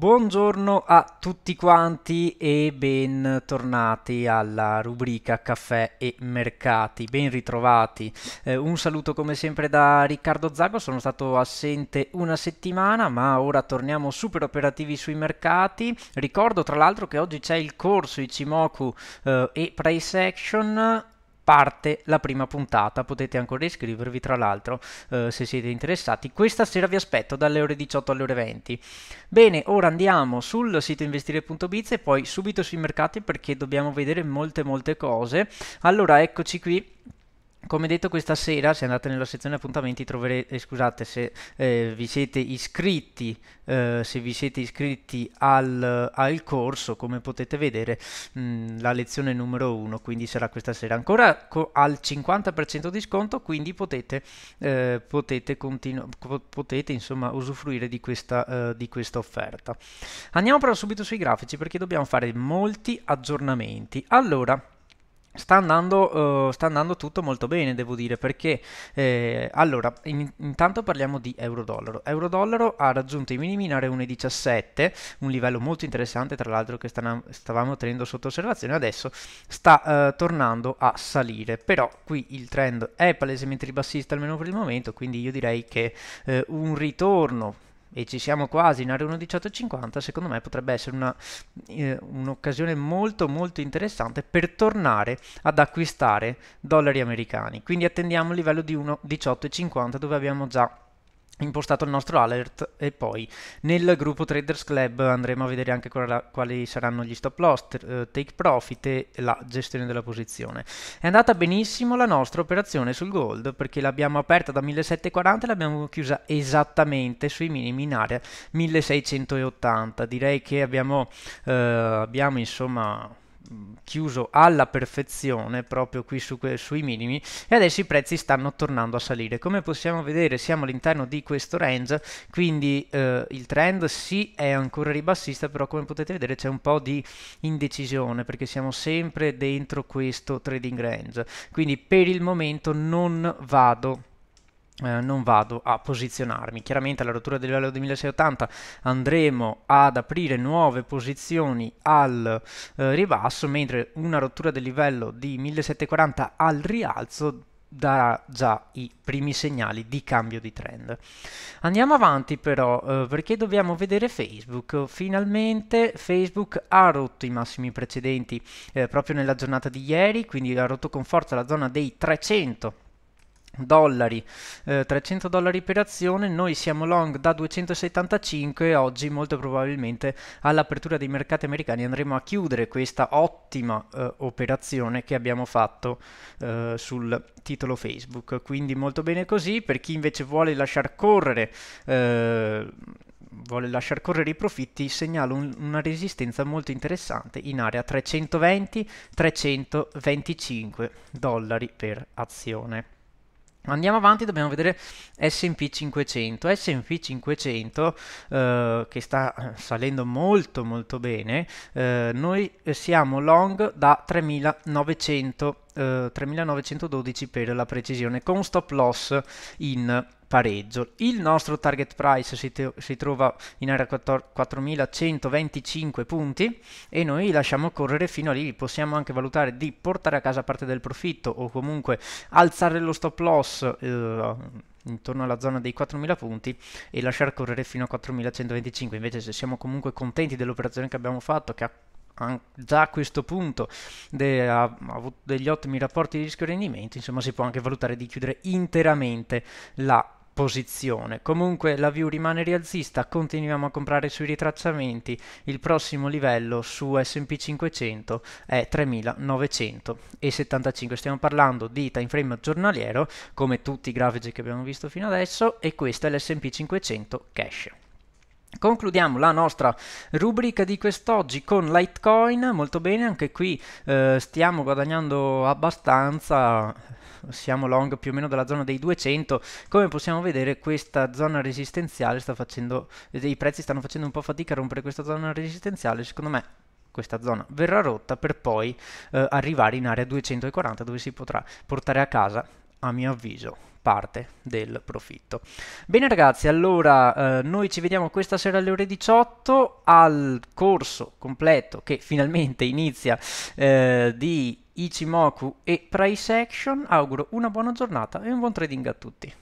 Buongiorno a tutti quanti e bentornati alla rubrica Caffè e Mercati, ben ritrovati. Eh, un saluto come sempre da Riccardo Zago, sono stato assente una settimana ma ora torniamo super operativi sui mercati. Ricordo tra l'altro che oggi c'è il corso Ichimoku eh, e Price Action parte la prima puntata, potete ancora iscrivervi tra l'altro eh, se siete interessati. Questa sera vi aspetto dalle ore 18 alle ore 20. Bene, ora andiamo sul sito investire.biz e poi subito sui mercati perché dobbiamo vedere molte molte cose. Allora eccoci qui come detto questa sera, se andate nella sezione appuntamenti troverete, eh, scusate se eh, vi siete iscritti, eh, se vi siete iscritti al, al corso, come potete vedere mh, mm, la lezione numero 1, quindi sarà questa sera ancora al 50% di sconto, quindi potete, eh, potete, potete insomma, usufruire di questa, eh, di questa offerta. Andiamo però subito sui grafici perché dobbiamo fare molti aggiornamenti. Allora, Sta andando, uh, sta andando, tutto molto bene, devo dire, perché eh, allora, in, intanto parliamo di euro-dollaro. Euro-dollaro ha raggiunto i minimi in area 1,17, un livello molto interessante, tra l'altro, che stanam- stavamo tenendo sotto osservazione. Adesso sta uh, tornando a salire, però qui il trend è palesemente ribassista, almeno per il momento, quindi io direi che uh, un ritorno e ci siamo quasi in area 1.18.50, secondo me potrebbe essere una, eh, un'occasione molto molto interessante per tornare ad acquistare dollari americani. Quindi attendiamo il livello di 1.18.50 dove abbiamo già impostato il nostro alert e poi nel gruppo Traders Club andremo a vedere anche quali saranno gli stop loss, eh, take profit e la gestione della posizione. È andata benissimo la nostra operazione sul gold perché l'abbiamo aperta da 1740 e l'abbiamo chiusa esattamente sui minimi in area 1680. Direi che abbiamo, eh, abbiamo insomma chiuso alla perfezione proprio qui su que- sui minimi e adesso i prezzi stanno tornando a salire come possiamo vedere siamo all'interno di questo range quindi eh, il trend sì è ancora ribassista però come potete vedere c'è un po' di indecisione perché siamo sempre dentro questo trading range quindi per il momento non vado eh, non vado a posizionarmi. Chiaramente alla rottura del livello 2680 andremo ad aprire nuove posizioni al eh, ribasso, mentre una rottura del livello di 1740 al rialzo darà già i primi segnali di cambio di trend. Andiamo avanti però eh, perché dobbiamo vedere Facebook. Finalmente Facebook ha rotto i massimi precedenti eh, proprio nella giornata di ieri, quindi ha rotto con forza la zona dei 300 dollari, eh, 300 dollari per azione, noi siamo long da 275 oggi molto probabilmente all'apertura dei mercati americani andremo a chiudere questa ottima eh, operazione che abbiamo fatto eh, sul titolo Facebook, quindi molto bene così, per chi invece vuole lasciar correre eh, vuole lasciar correre i profitti, segnalo un, una resistenza molto interessante in area 320-325 dollari per azione. Andiamo avanti, dobbiamo vedere SP 500. SP 500 eh, che sta eh, salendo molto molto bene, eh, noi siamo long da 3900 3912 eh, per la precisione, con stop loss in pareggio. Il nostro target price si, te- si trova in area 4125 punti e noi lasciamo correre fino a lì. Possiamo anche valutare di portare a casa parte del profitto o comunque alzare lo stop loss. Eh, intorno alla zona dei 4.000 punti e lasciar correre fino a 4.125. Invece se siamo comunque contenti dell'operazione che abbiamo fatto, che ha già a questo punto de, ha, avuto degli ottimi rapporti di rischio-rendimento, insomma si può anche valutare di chiudere interamente la posizione. Comunque la view rimane rialzista, continuiamo a comprare sui ritracciamenti, il prossimo livello su S&P 500 è 3975, stiamo parlando di time frame giornaliero come tutti i grafici che abbiamo visto fino adesso e questo è l'S&P 500 cash. Concludiamo la nostra rubrica di quest'oggi con Litecoin, molto bene, anche qui eh, stiamo guadagnando abbastanza, siamo long più o meno della zona dei 200, come possiamo vedere questa zona resistenziale sta facendo, i prezzi stanno facendo un po' fatica a rompere questa zona resistenziale, secondo me questa zona verrà rotta per poi eh, arrivare in area 240 dove si potrà portare a casa a mio avviso parte del profitto. Bene ragazzi, allora eh, noi ci vediamo questa sera alle ore 18 al corso completo che finalmente inizia eh, di Ichimoku e Price Action. Auguro una buona giornata e un buon trading a tutti.